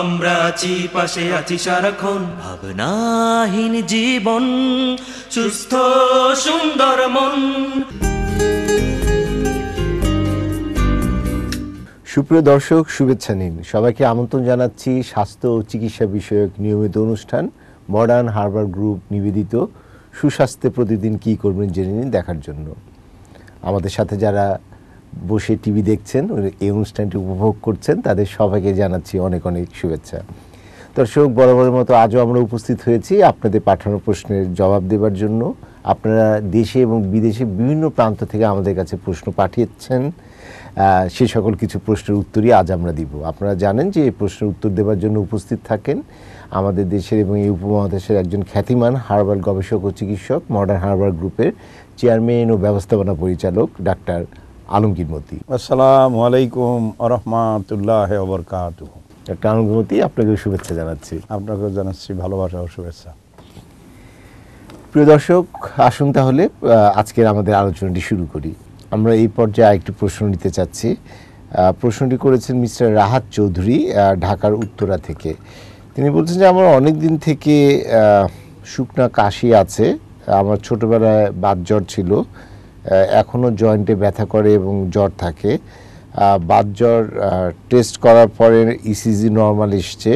আমরা আছি পাশে আছি সারাক্ষণ ভাবনাহীন জীবন সুস্থ সুন্দর মন সুপ্রিয় দর্শক শুভেচ্ছা নিন সবাইকে আমন্ত্রণ জানাচ্ছি স্বাস্থ্য ও চিকিৎসা বিষয়ক নিয়মিত অনুষ্ঠান মডার্ন হার্বার গ্রুপ নিবেদিত সুস্বাস্থ্যে প্রতিদিন কি করবেন জেনে নিন দেখার জন্য আমাদের সাথে যারা বসে টিভি দেখছেন এই অনুষ্ঠানটি উপভোগ করছেন তাদের সবাইকে জানাচ্ছি অনেক অনেক শুভেচ্ছা দর্শক বরাবরের মতো আজও আমরা উপস্থিত হয়েছি আপনাদের পাঠানো প্রশ্নের জবাব দেবার জন্য আপনারা দেশে এবং বিদেশে বিভিন্ন প্রান্ত থেকে আমাদের কাছে প্রশ্ন পাঠিয়েছেন সে সকল কিছু প্রশ্নের উত্তরই আজ আমরা দিব আপনারা জানেন যে এই প্রশ্নের উত্তর দেওয়ার জন্য উপস্থিত থাকেন আমাদের দেশের এবং এই উপমহাদেশের একজন খ্যাতিমান হার্বাল গবেষক ও চিকিৎসক মডার্ন হার্বাল গ্রুপের চেয়ারম্যান ও ব্যবস্থাপনা পরিচালক ডাক্তার আলমগীর মতি আসসালামু আলাইকুম আরহামাতুল্লাহ ওবরকাত আপনাকে শুভেচ্ছা জানাচ্ছি আপনাকেও জানাচ্ছি ভালোবাসা ও শুভেচ্ছা প্রিয় দর্শক আসুন তাহলে আজকের আমাদের আলোচনাটি শুরু করি আমরা এই পর্যায়ে একটি প্রশ্ন নিতে চাচ্ছি প্রশ্নটি করেছেন মিস্টার রাহাত চৌধুরী ঢাকার উত্তরা থেকে তিনি বলছেন যে আমার অনেক দিন থেকে শুকনা কাশি আছে আমার ছোটোবেলায় বাদ জ্বর ছিল এখনও জয়েন্টে ব্যথা করে এবং জ্বর থাকে বাদ জ্বর টেস্ট করার পরে ইসিজি নর্মাল এসছে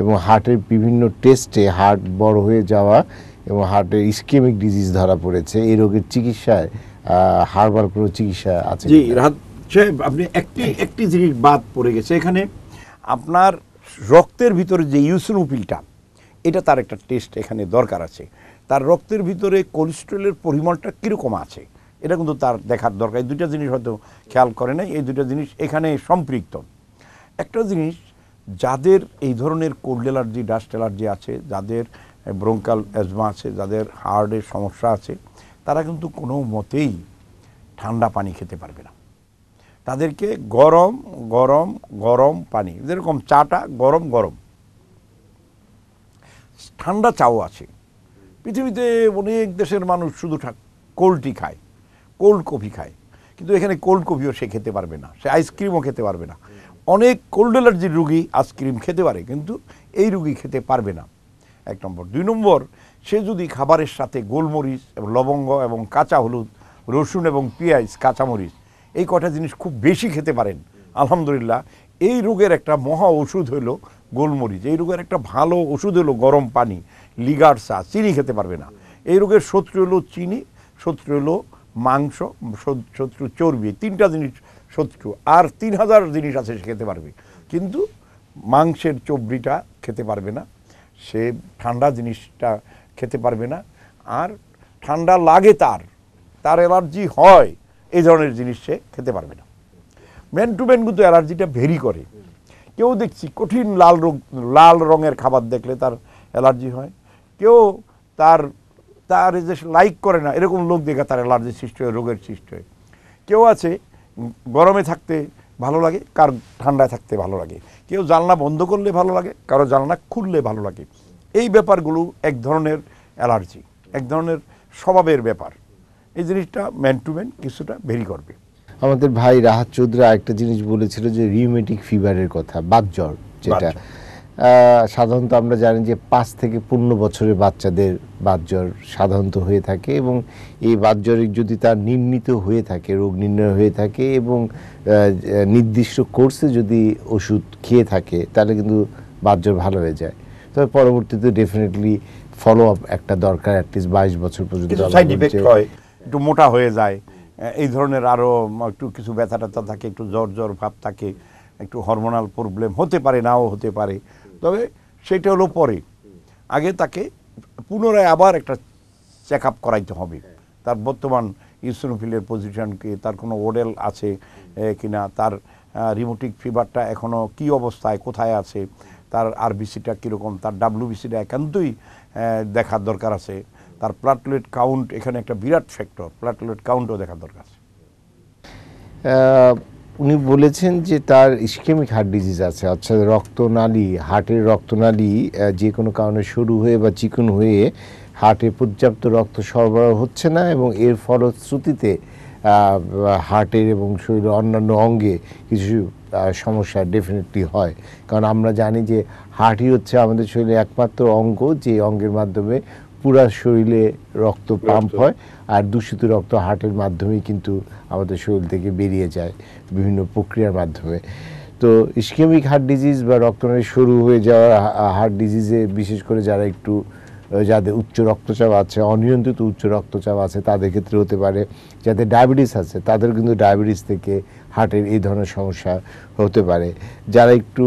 এবং হার্টের বিভিন্ন টেস্টে হার্ট বড় হয়ে যাওয়া এবং হার্টের ইস্কেমিক ডিজিজ ধরা পড়েছে এই রোগের চিকিৎসায় হারবার কোনো চিকিৎসা আছে জি রাহাত সাহেব আপনি একটি একটি জিনিস বাদ পড়ে গেছে এখানে আপনার রক্তের ভিতরে যে ইউসিনোফিলটা এটা তার একটা টেস্ট এখানে দরকার আছে তার রক্তের ভিতরে কোলেস্ট্রলের পরিমাণটা কীরকম আছে এটা কিন্তু তার দেখার দরকার এই দুইটা জিনিস হয়তো খেয়াল করে নাই এই দুইটা জিনিস এখানে সম্পৃক্ত একটা জিনিস যাদের এই ধরনের কোল্ড অ্যালার্জি ডাস্ট অ্যালার্জি আছে যাদের ব্রঙ্কাল অ্যাজমা আছে যাদের হার্টের সমস্যা আছে তারা কিন্তু কোনো মতেই ঠান্ডা পানি খেতে পারবে না তাদেরকে গরম গরম গরম পানি যেরকম চাটা গরম গরম ঠান্ডা চাও আছে পৃথিবীতে অনেক দেশের মানুষ শুধু কোল্ডটি খায় কোল্ড কফি খায় কিন্তু এখানে কোল্ড কফিও সে খেতে পারবে না সে আইসক্রিমও খেতে পারবে না অনেক কোল্ড অ্যালার্জির রুগী আইসক্রিম খেতে পারে কিন্তু এই রুগী খেতে পারবে না এক নম্বর দুই নম্বর সে যদি খাবারের সাথে গোলমরিচ এবং লবঙ্গ এবং কাঁচা হলুদ রসুন এবং পেঁয়াজ কাঁচামরিচ এই কটা জিনিস খুব বেশি খেতে পারেন আলহামদুলিল্লাহ এই রোগের একটা মহা ওষুধ হলো গোলমরিচ এই রোগের একটা ভালো ওষুধ হলো গরম পানি লিগার চা চিনি খেতে পারবে না এই রোগের শত্রু হলো চিনি শত্রু হলো মাংস শত্রু চর্বি তিনটা জিনিস শত্রু আর তিন হাজার জিনিস আছে সে খেতে পারবে কিন্তু মাংসের চর্বিটা খেতে পারবে না সে ঠান্ডা জিনিসটা খেতে পারবে না আর ঠান্ডা লাগে তার তার অ্যালার্জি হয় এই ধরনের জিনিস সে খেতে পারবে না ম্যান টু ম্যান কিন্তু অ্যালার্জিটা ভেরি করে কেউ দেখছি কঠিন লাল রোগ লাল রঙের খাবার দেখলে তার অ্যালার্জি হয় কেউ তার তার যে লাইক করে না এরকম লোক দেখা তার অ্যালার্জি সৃষ্টি হয় রোগের সৃষ্টি হয় কেউ আছে গরমে থাকতে ভালো লাগে কার ঠান্ডায় থাকতে ভালো লাগে কেউ জানলা বন্ধ করলে ভালো লাগে কারো জানলা খুললে ভালো লাগে এই ব্যাপারগুলো এক ধরনের অ্যালার্জি এক ধরনের স্বভাবের ব্যাপার এই জিনিসটা ম্যান টু ম্যান কিছুটা ভেরি করবে আমাদের ভাই রাহাত চৌধুরী একটা জিনিস বলেছিল যে রিউমেটিক ফিভারের কথা বাদ জ্বর যেটা সাধারণত আমরা জানি যে পাঁচ থেকে পনেরো বছরের বাচ্চাদের বাতজ্বর সাধারণত হয়ে থাকে এবং এই বাতজ্বর যদি তার নির্ণীত হয়ে থাকে রোগ নির্ণয় হয়ে থাকে এবং নির্দিষ্ট কোর্সে যদি ওষুধ খেয়ে থাকে তাহলে কিন্তু বাতজ্বর ভালো হয়ে যায় তবে পরবর্তীতে ডেফিনেটলি ফলো আপ একটা দরকার অ্যাটলিস্ট বাইশ বছর পর্যন্ত হয় একটু মোটা হয়ে যায় এই ধরনের আরও একটু কিছু ব্যথা ট্যাথা থাকে একটু জ্বর জ্বর ভাব থাকে একটু হরমোনাল প্রবলেম হতে পারে নাও হতে পারে তবে সেটা হলো পরে আগে তাকে পুনরায় আবার একটা চেক আপ করাইতে হবে তার বর্তমান ইউসোনোফিলের পজিশন কি তার কোনো ওডেল আছে কিনা তার রিমোটিক ফিভারটা এখনও কি অবস্থায় কোথায় আছে তার আর বিসিটা কীরকম তার ডাব্লিউবিসিটা একান্তই দেখার দরকার আছে তার প্লাটলেট কাউন্ট এখানে একটা বিরাট ফ্যাক্টর প্লাটলেট কাউন্টও দেখার দরকার আছে উনি বলেছেন যে তার ইস্কেমিক হার্ট ডিজিজ আছে অর্থাৎ রক্তনালী হার্টের রক্তনালী যে কোনো কারণে শুরু হয়ে বা চিকন হয়ে হার্টে পর্যাপ্ত রক্ত সরবরাহ হচ্ছে না এবং এর ফলশ্রুতিতে হার্টের এবং শরীরের অন্যান্য অঙ্গে কিছু সমস্যা ডেফিনেটলি হয় কারণ আমরা জানি যে হার্টই হচ্ছে আমাদের শরীরে একমাত্র অঙ্গ যে অঙ্গের মাধ্যমে পুরা শরীরে রক্ত পাম্প হয় আর দূষিত রক্ত হার্টের মাধ্যমে কিন্তু আমাদের শরীর থেকে বেরিয়ে যায় বিভিন্ন প্রক্রিয়ার মাধ্যমে তো ইস্কেমিক হার্ট ডিজিজ বা রক্তনালী শুরু হয়ে যাওয়া হার্ট ডিজিজে বিশেষ করে যারা একটু যাদের উচ্চ রক্তচাপ আছে অনিয়ন্ত্রিত উচ্চ রক্তচাপ আছে তাদের ক্ষেত্রে হতে পারে যাদের ডায়াবেটিস আছে তাদের কিন্তু ডায়াবেটিস থেকে হার্টের এই ধরনের সমস্যা হতে পারে যারা একটু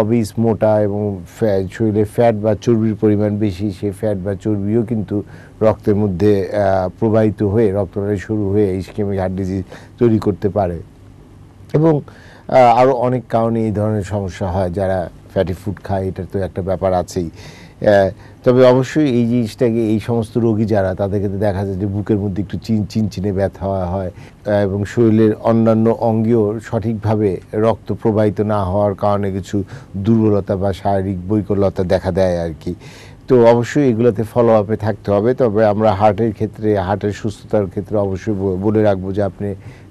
অবিস মোটা এবং শরীরে ফ্যাট বা চর্বির পরিমাণ বেশি সেই ফ্যাট বা চর্বিও কিন্তু রক্তের মধ্যে প্রবাহিত হয়ে রক্তনালী শুরু হয়ে ইস্কেমিক হার্ট ডিজিজ তৈরি করতে পারে এবং আরও অনেক কারণে এই ধরনের সমস্যা হয় যারা ফ্যাটি ফুড খায় এটার তো একটা ব্যাপার আছেই হ্যাঁ, তবে অবশ্যই এই জিনিসটাকে এই সমস্ত রোগী যারা তাদের ক্ষেত্রে দেখা যায় যে বুকের মধ্যে একটু চিন চিনচিনে ব্যথা হয় এবং শরীরের অন্যান্য অঙ্গেও সঠিকভাবে রক্ত প্রবাহিত না হওয়ার কারণে কিছু দুর্বলতা বা শারীরিক বৈকল্যতা দেখা দেয় আর কি তো অবশ্যই এগুলোতে ফলো আপে থাকতে হবে তবে আমরা হার্টের ক্ষেত্রে হার্টের সুস্থতার ক্ষেত্রে অবশ্যই বলে রাখবো যে আপনি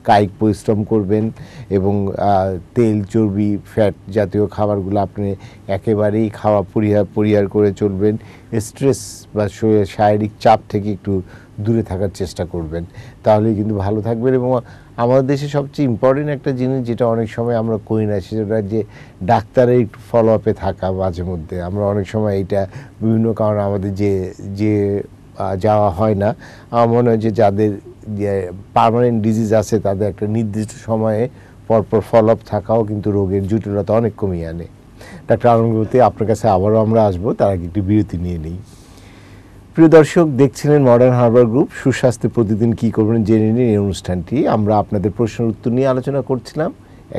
কায়িক পরিশ্রম করবেন এবং তেল চর্বি ফ্যাট জাতীয় খাবারগুলো আপনি একেবারেই খাওয়া পরিহার পরিহার করে চলবেন স্ট্রেস বা শারীরিক চাপ থেকে একটু দূরে থাকার চেষ্টা করবেন তাহলে কিন্তু ভালো থাকবেন এবং আমাদের দেশে সবচেয়ে ইম্পর্টেন্ট একটা জিনিস যেটা অনেক সময় আমরা করি না সেটা যে ডাক্তারের একটু ফলো আপে থাকা মাঝে মধ্যে আমরা অনেক সময় এটা বিভিন্ন কারণে আমাদের যে যে যাওয়া হয় না আমার মনে হয় যে যাদের পারমানেন্ট ডিজিজ আছে তাদের একটা নির্দিষ্ট সময়ে পরপর ফলো আপ থাকাও কিন্তু রোগের জটিলতা অনেক কমিয়ে আনে ডাক্তার আনন্দতে আপনার কাছে আবারও আমরা আসবো তার আগে একটু বিরতি নিয়ে নিই প্রিয় দর্শক দেখছিলেন মডার্ন হারবার গ্রুপ সুস্বাস্থ্য প্রতিদিন কি করবেন জেনে নিন এই অনুষ্ঠানটি আমরা আপনাদের প্রশ্নের উত্তর নিয়ে আলোচনা করছিলাম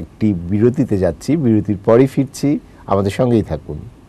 একটি বিরতিতে যাচ্ছি বিরতির পরই ফিরছি আমাদের সঙ্গেই থাকুন